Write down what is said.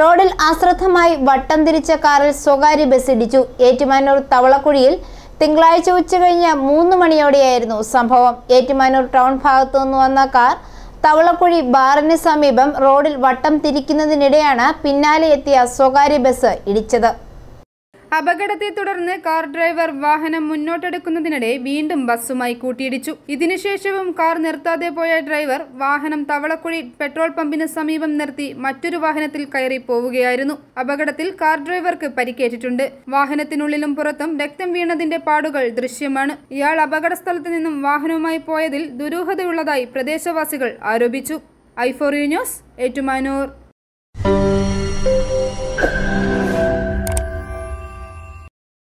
റോഡിൽ അശ്രദ്ധമായി വട്ടം തിരിച്ച കാറിൽ സ്വകാര്യ ബസ് ഇടിച്ചു ഏറ്റുമാനൂർ തവളക്കുഴിയിൽ തിങ്കളാഴ്ച ഉച്ചകഴിഞ്ഞ് മൂന്ന് മണിയോടെയായിരുന്നു സംഭവം ഏറ്റുമാനൂർ ടൗൺ ഭാഗത്തു നിന്ന് വന്ന കാർ തവളക്കുഴി ബാറിന് സമീപം റോഡിൽ വട്ടം തിരിക്കുന്നതിനിടെയാണ് പിന്നാലെ എത്തിയ സ്വകാര്യ ബസ് ഇടിച്ചത് അപകടത്തെ തുടർന്ന് കാർ ഡ്രൈവർ വാഹനം മുന്നോട്ടെടുക്കുന്നതിനിടെ വീണ്ടും ബസ്സുമായി കൂട്ടിയിടിച്ചു ഇതിനുശേഷവും കാർ നിർത്താതെ പോയ ഡ്രൈവർ വാഹനം തവളക്കുഴി പെട്രോൾ പമ്പിന് സമീപം നിർത്തി മറ്റൊരു വാഹനത്തിൽ കയറി പോവുകയായിരുന്നു അപകടത്തിൽ കാർ ഡ്രൈവർക്ക് പരിക്കേറ്റിട്ടുണ്ട് വാഹനത്തിനുള്ളിലും പുറത്തും രക്തം വീണതിന്റെ പാടുകൾ ദൃശ്യമാണ് ഇയാൾ അപകട സ്ഥലത്ത് നിന്നും വാഹനവുമായി പോയതിൽ ദുരൂഹതയുള്ളതായി പ്രദേശവാസികൾ ആരോപിച്ചു യു ന്യൂസ് ഏറ്റുമാനൂർ